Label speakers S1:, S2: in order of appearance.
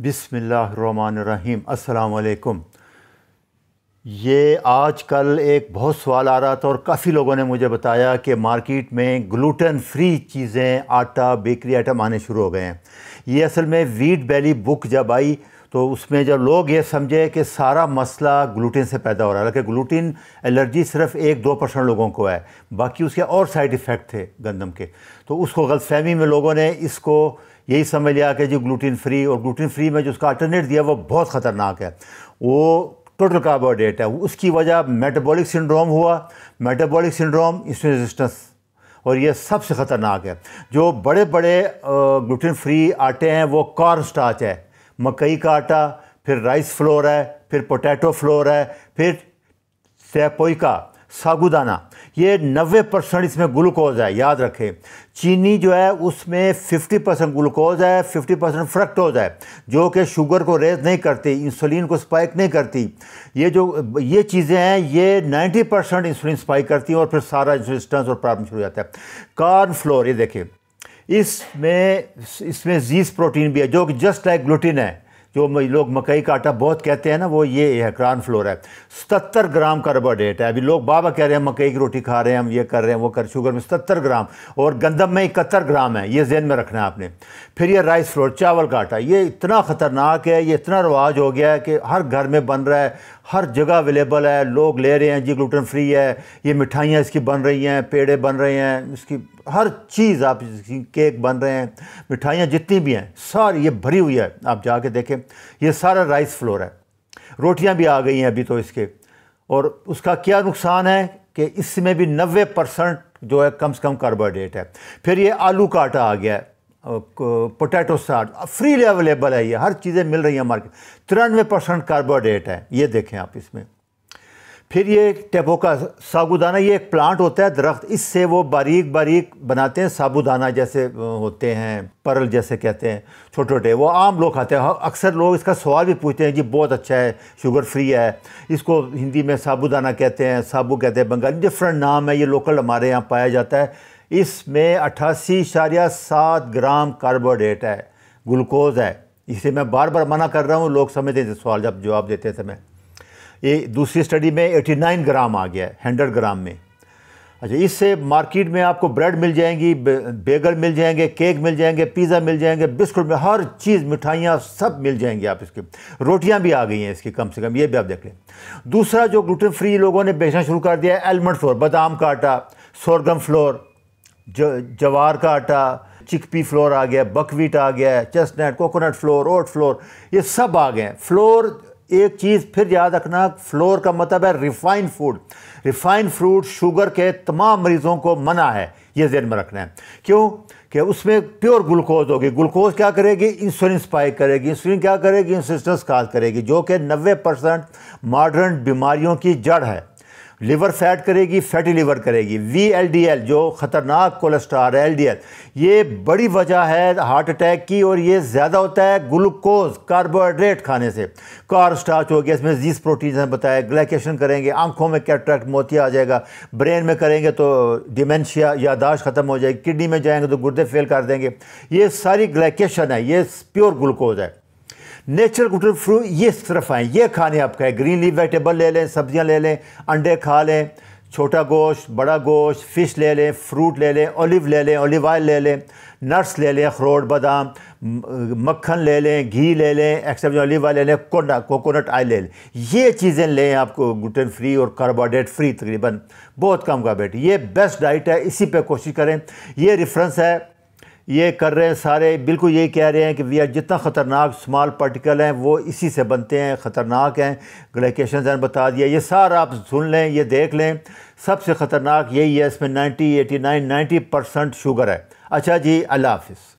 S1: बिसमीम असलकुम ये आज कल एक बहुत सवाल आ रहा था और काफ़ी लोगों ने मुझे बताया कि मार्केट में ग्लूटन फ्री चीज़ें आटा बेकरी आइटम आने शुरू हो गए हैं ये असल में वीट बैली बुक जब आई तो उसमें जब लोग ये समझे कि सारा मसला ग्लूटिन से पैदा हो रहा है हालांकि ग्लूटिन एलर्जी सिर्फ एक दो परसेंट लोगों को है बाकी उसके और साइड इफ़ेक्ट थे गंदम के तो उसको गलतफहमी में लोगों ने इसको यही समझ लिया कि जो ग्लूटिन फ्री और ग्लूटिन फ्री में जो उसका अल्टरनेट दिया वो बहुत ख़तरनाक है वो टोटल कार्बोहाइड्रेट है उसकी वजह मेटाबॉलिक सिंड्रोम हुआ मेटाबॉलिक सिंड्रोम इंसुलिन रेजिस्टेंस और ये सबसे ख़तरनाक है जो बड़े बड़े ग्लूटिन फ्री आटे हैं वो कॉर्न स्टार्च है मकई का आटा फिर राइस फ्लोर है फिर पोटैटो फ्लोर है फिर सेपोई का सागुदाना ये 90 परसेंट इसमें ग्लूकोज है याद रखें चीनी जो है उसमें 50 परसेंट ग्लूकोज है 50 परसेंट फ्रक्टोज है जो कि शुगर को रेज नहीं करती इंसुलिन को स्पाइक नहीं करती ये जो ये चीज़ें हैं ये 90 परसेंट इंसुलिन स्पाइक करती हैं और फिर सारा रेजिस्टेंस और प्रॉब्लम शुरू हो जाता है कार्न फ्लोर ये देखें इसमें इसमें जीस प्रोटीन भी है जो कि जस्ट लाइक ग्लूटिन है जो लोग मकई का आटा बहुत कहते हैं ना वो ये है क्रान फ्लोर है सतर ग्राम कार्बोहाइड्रेट है अभी लोग बाबा कह रहे हैं मकई की रोटी खा रहे हैं हम ये कर रहे हैं वो कर शुगर में सतर ग्राम और गंदम में इकहत्तर ग्राम है ये जहन में रखना है आपने फिर ये राइस फ्लोर चावल का आटा ये इतना ख़तरनाक है ये इतना रवाज हो गया है कि हर घर में बन रहा है हर जगह अवेलेबल है लोग ले रहे हैं जी ग्लूटन फ्री है ये मिठाइयाँ इसकी बन रही हैं पेड़े बन रहे हैं इसकी हर चीज़ आप केक बन रहे हैं मिठाइयाँ जितनी भी हैं सारी ये भरी हुई है आप जाके देखें ये सारा राइस फ्लोर है रोटियाँ भी आ गई हैं अभी तो इसके और उसका क्या नुकसान है कि इसमें भी नबे परसेंट जो है कम से कम कार्बोहाइड्रेट है फिर ये आलू का आटा आ गया है पोटैटो साट फ्रीली अवेलेबल है ये हर चीज़ें मिल रही हैं मार्केट तिरानवे परसेंट कार्बोहाइड्रेट है ये देखें आप इसमें फिर ये टेपोका साबुदाना ये एक प्लांट होता है दरख्त इससे वो बारीक बारीक बनाते हैं साबुदाना जैसे होते हैं परल जैसे कहते हैं छोटे छोटे वो आम लोग खाते हैं हाँ, अक्सर लोग इसका सवाल भी पूछते हैं जी बहुत अच्छा है शुगर फ्री है इसको हिंदी में साबुदाना कहते हैं साबू कहते हैं बंगाली डिफरेंट नाम है ये लोकल हमारे यहाँ पाया जाता है इसमें अट्ठासी शारिया सात ग्राम कार्बोहाइड्रेट है ग्लूकोज है इसे मैं बार बार मना कर रहा हूँ लोग समझते थे सवाल जब जवाब देते थे मैं ये दूसरी स्टडी में 89 ग्राम आ गया है हंड्रेड ग्राम में अच्छा इससे मार्केट में आपको ब्रेड मिल जाएंगी बेगर मिल जाएंगे केक मिल जाएंगे पिज़्ज़ा मिल जाएंगे बिस्कुट में हर चीज़ मिठाइयाँ सब मिल जाएंगी आप इसके रोटियाँ भी आ गई हैं इसकी कम से कम ये भी आप देख लें दूसरा जो ग्लूटेन फ्री लोगों ने बेचना शुरू कर दिया है एलमंड फ्लोर बादाम का आटा सोरगम फ्लोर जवार का आटा चिकपी फ्लोर आ गया बकवीट आ गया chestnut coconut flour oat flour ये सब आ गए हैं फ्लोर एक चीज़ फिर याद रखना फ्लोर का मतलब है refine food refine fruit sugar के तमाम मरीज़ों को मना है ये जहन में रखना है क्यों कि उसमें प्योर ग्लूकोज होगी ग्लूकोज क्या करेगी इंसुलिन स्पाइक करेगी इंसुलिन क्या करेगी इंसिस्टेंस काज करेगी जो कि नबे परसेंट मॉडर्न बीमारियों की जड़ है लिवर फैट करेगी फैटी लिवर करेगी वी एल डी एल जो ख़तरनाक कोलेस्ट्रॉल है एल डी एल ये बड़ी वजह है हार्ट अटैक की और ये ज़्यादा होता है ग्लूकोज कार्बोहाइड्रेट खाने से कार स्टार्च हो गया इसमें जीस प्रोटीन हमें बताया ग्लाइकेशन करेंगे आंखों में कैट्रैक्ट मोती आ जाएगा ब्रेन में करेंगे तो डिमेंशिया यादाश्त ख़त्म हो जाएगी किडनी में जाएंगे तो गुर्दे फेल कर देंगे ये सारी ग्लाइकेशन है ये प्योर ग्लूकोज है नेचुरल गुटर फ्रूट ये इस तरफ आएँ ये खाने आपका है ग्रीन लीव वेजिटेबल ले लें सब्जियां ले लें अंडे खा लें छोटा गोश्त बड़ा गोश्त फ़िश ले लें फ्रूट ले लें ओलिव ले लें ओलिव ऑयल ले लें नट्स ले लें अखरोट बादाम मक्खन ले लें घी ले लें एक्सेप्ट ऑलिव ऑयल ले लें कोना कोकोनट ऑयल ले लें ये चीज़ें लें आपको ग्लूटेन फ्री और कार्बोहाइड्रेट फ्री तकरीबन बहुत कम का बेट ये बेस्ट डाइट है इसी पे कोशिश करें ये रेफरेंस है ये कर रहे हैं सारे बिल्कुल ये कह रहे हैं कि वी आर जितना ख़तरनाक स्मॉल पार्टिकल हैं वो इसी से बनते हैं ख़तरनाक हैं ग्लाइकेशन जान बता दिया ये सारा आप सुन लें ये देख लें सबसे ख़तरनाक यही है इसमें ninety eighty nine ninety percent sugar है अच्छा जी अल्लाह हाफिज़